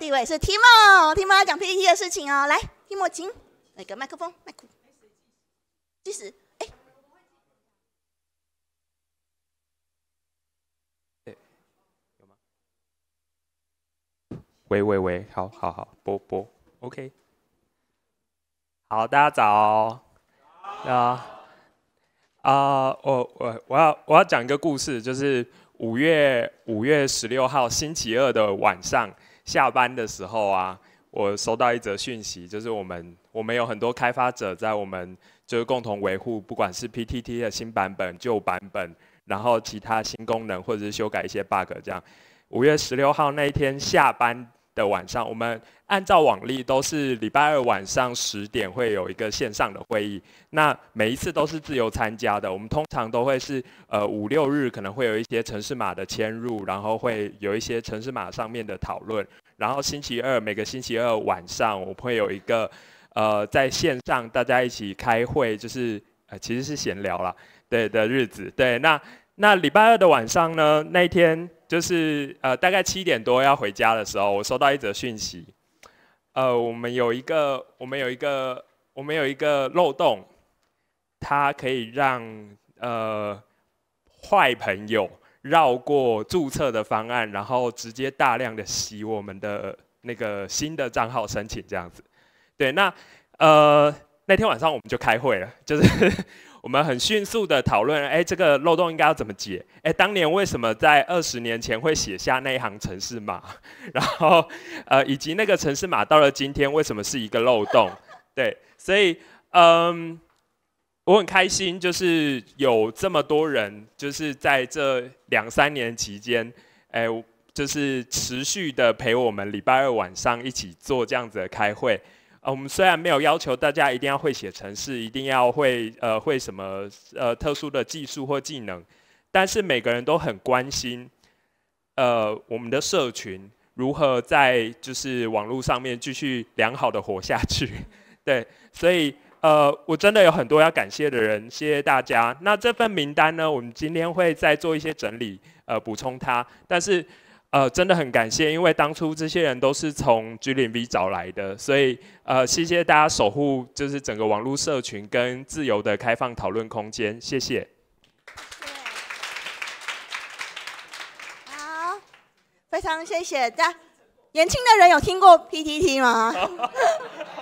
第一位是 t i m o 要听讲 PPT 的事情哦，来 t i m o 请那个麦克风，麦克，计时，哎，对，有吗？喂喂喂，好好好，波波，OK，好，大家早，啊，啊，我我我要我要讲一个故事，就是五月五月十六号星期二的晚上。下班的时候啊，我收到一则讯息，就是我们我们有很多开发者在我们就是共同维护，不管是 P T T 的新版本、旧版本，然后其他新功能或者是修改一些 bug 这样。五月十六号那一天下班。的晚上，我们按照往例都是礼拜二晚上十点会有一个线上的会议。那每一次都是自由参加的，我们通常都会是呃五六日可能会有一些城市码的迁入，然后会有一些城市码上面的讨论。然后星期二每个星期二晚上我们会有一个呃在线上大家一起开会，就是呃其实是闲聊了，对的日子，对那。那礼拜二的晚上呢？那一天就是呃，大概七点多要回家的时候，我收到一则讯息，呃，我们有一个，我们有一个，我们有一个漏洞，它可以让呃坏朋友绕过注册的方案，然后直接大量的洗我们的那个新的账号申请这样子。对，那呃那天晚上我们就开会了，就是。我们很迅速的讨论，哎，这个漏洞应该要怎么解？哎，当年为什么在二十年前会写下那一行城市码？然后，呃，以及那个城市码到了今天为什么是一个漏洞？对，所以，嗯，我很开心，就是有这么多人，就是在这两三年期间，哎，就是持续的陪我们礼拜二晚上一起做这样子的开会。呃，我们虽然没有要求大家一定要会写程式，一定要会呃会什么呃特殊的技术或技能，但是每个人都很关心，呃，我们的社群如何在就是网络上面继续良好的活下去，对，所以呃，我真的有很多要感谢的人，谢谢大家。那这份名单呢，我们今天会再做一些整理，呃，补充它，但是。呃，真的很感谢，因为当初这些人都是从 g m V 找来的，所以呃，谢谢大家守护就是整个网络社群跟自由的开放讨论空间，谢谢。好，非常谢谢。在年轻的人有听过 PTT 吗？